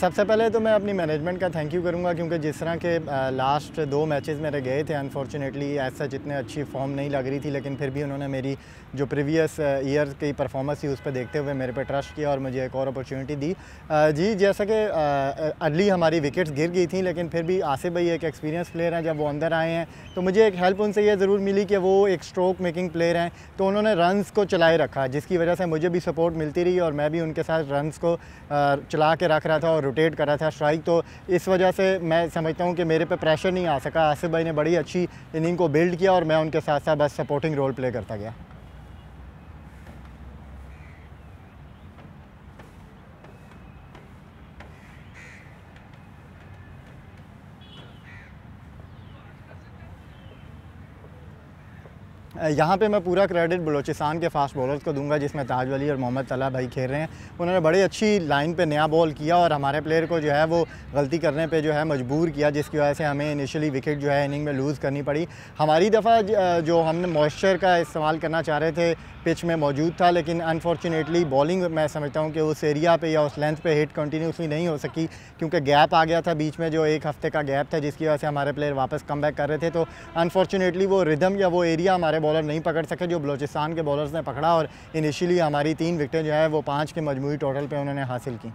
सबसे पहले तो मैं अपनी मैनेजमेंट का थैंक यू करूँगा क्योंकि जिस तरह के लास्ट दो मैचेस मेरे गए थे अनफॉर्चुनेटली एज सच इतने अच्छी फॉर्म नहीं लग रही थी लेकिन फिर भी उन्होंने मेरी जो प्रीवियस ईयर की परफॉर्मेंस थी उस पर देखते हुए मेरे पे ट्रस्ट किया और मुझे एक और अपॉर्चुनिटी दी जी जैसा कि अर्ली हमारी विकेट्स गिर गई थी लेकिन फिर भी आसिफ भाई एक एक्सपीरियंस प्लेयर हैं जब वो अंदर आए हैं तो मुझे एक हेल्प उनसे यह ज़रूर मिली कि वो एक स्ट्रोक मेकिंग प्लेयर हैं तो उन्होंने रनस को चलाए रखा जिसकी वजह से मुझे भी सपोर्ट मिलती रही और मैं भी उनके साथ रनस को चला के रख रहा था था और रोटेट करा था स्ट्राइक तो इस वजह से मैं समझता हूँ कि मेरे पे प्रेशर नहीं आ सका आसिफ भाई ने बड़ी अच्छी इनिंग को बिल्ड किया और मैं उनके साथ साथ बस सपोर्टिंग रोल प्ले करता गया यहाँ पे मैं पूरा क्रेडिट बलोचिस्तान के फास्ट बॉलर्स को दूंगा जिसमें ताज वली और मोहम्मद तला भाई खेल रहे हैं उन्होंने बड़ी अच्छी लाइन पे नया बॉल किया और हमारे प्लेयर को जो है वो गलती करने पे जो है मजबूर किया जिसकी वजह से हमें इनिशियली विकेट जो है इनिंग में लूज़ करनी पड़ी हमारी दफ़ा जो हमने मॉइस्चर का इस्तेमाल करना चाह रहे थे पिच में मौजूद था लेकिन अनफॉर्चुनेटली बॉलिंग मैं समझता हूँ कि उस एरिया पर या उस लेंथ पर हिट कंटिन्यूसली नहीं हो सकी क्योंकि गैप आ गया था बीच में जो एक हफ्ते का गैप था जिसकी वजह से हमारे प्लेयर वापस कम कर रहे थे तो अनफॉर्चुनेटली वो रिदम या वो एरिया हमारे बॉलर नहीं पकड़ सके जो बलोचिस्तान के बॉलर्स ने पकड़ा और इनिशियली हमारी तीन विकटें जो है वो पाँच के मजमू टोटल पर उन्होंने हासिल की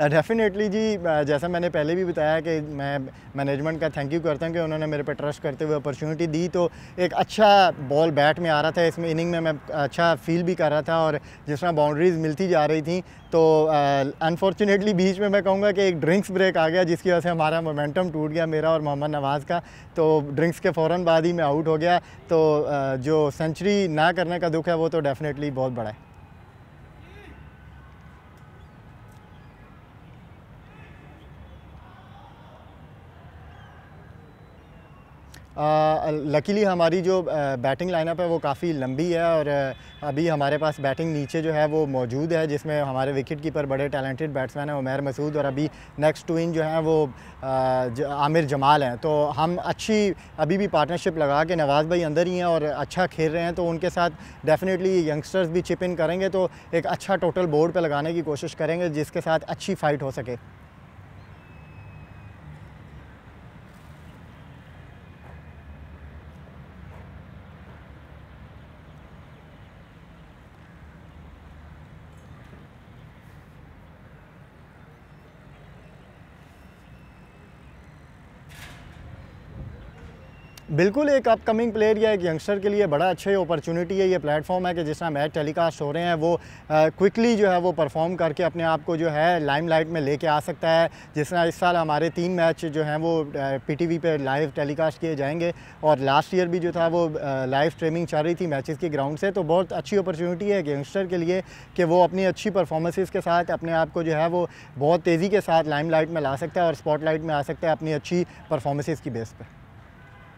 डेफिनेटली uh, जी uh, जैसा मैंने पहले भी बताया कि मैं मैनेजमेंट का थैंक यू करता हूँ कि उन्होंने मेरे पे ट्रस्ट करते हुए अपॉर्चुनिटी दी तो एक अच्छा बॉल बैट में आ रहा था इसमें इनिंग में मैं अच्छा फील भी कर रहा था और जिस तरह बाउंड्रीज़ मिलती जा रही थी तो अनफॉर्चुनेटली uh, बीच में मैं कहूँगा कि एक ड्रिंक्स ब्रेक आ गया जिसकी वजह से हमारा मोमेंटम टूट गया मेरा और मोहम्मद नवाज़ का तो ड्रिंक्स के फ़ौर बाद ही मैं आउट हो गया तो uh, जो सेंचुरी ना करने का दुख है वो तो डेफिनेटली बहुत बड़ा है लकीली हमारी जो बैटिंग लाइनअप है वो काफ़ी लंबी है और अभी हमारे पास बैटिंग नीचे जो है वो मौजूद है जिसमें हमारे विकेट कीपर बड़े टैलेंटेड बैट्समैन हैं उमेर मसूद और अभी नेक्स्ट टू इन जो हैं वो आमिर जमाल हैं तो हम अच्छी अभी भी पार्टनरशिप लगा के नवाज़ भाई अंदर ही हैं और अच्छा खेल रहे हैं तो उनके साथ डेफिनेटली यंगस्टर्स भी चिप इन करेंगे तो एक अच्छा टोटल बोर्ड पर लगाने की कोशिश करेंगे जिसके साथ अच्छी फ़ाइट हो सके बिल्कुल एक अपकमिंग प्लेयर या एक यंगस्टर के लिए बड़ा अच्छे अपॉर्चुनिटी है ये प्लेटफॉर्म है कि जिस तरह मैच टेलीकास्ट हो रहे हैं वो क्विकली जो है वो परफॉर्म करके अपने आप को जो है लाइमलाइट में लेके आ सकता है जिस तरह इस साल हमारे तीन मैच जो हैं वो पीटीवी पे लाइव टेलीकास्ट किए जाएंगे और लास्ट ईयर भी जो था वो लाइव स्ट्रीमिंग चल रही थी मैचेस के ग्राउंड से तो बहुत अच्छी अपॉर्चुनिटी है यंगस्टर के लिए कि वो अपनी अच्छी परफॉर्मेंसेज के साथ अपने आप को जो है वो बहुत तेज़ी के साथ लाइम में ला सकता है और स्पॉट में आ सकता है अपनी अच्छी परफॉर्मेंसेज की बेस पर